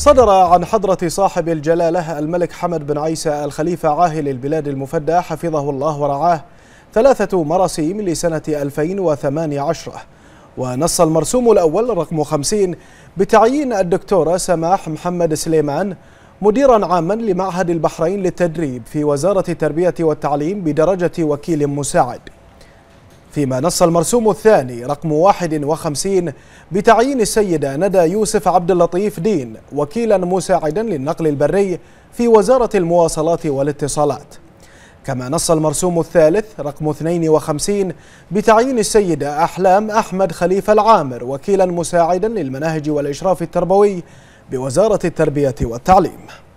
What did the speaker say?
صدر عن حضرة صاحب الجلالة الملك حمد بن عيسى الخليفة عاهل البلاد المفدى حفظه الله ورعاه ثلاثة مراسيم لسنة 2018 ونص المرسوم الأول رقم 50 بتعيين الدكتورة سماح محمد سليمان مديرا عاما لمعهد البحرين للتدريب في وزارة التربية والتعليم بدرجة وكيل مساعد فيما نص المرسوم الثاني رقم 51 بتعيين السيدة ندى يوسف عبد اللطيف دين وكيلا مساعدا للنقل البري في وزارة المواصلات والاتصالات كما نص المرسوم الثالث رقم 52 بتعيين السيدة أحلام أحمد خليفة العامر وكيلا مساعدا للمناهج والإشراف التربوي بوزارة التربية والتعليم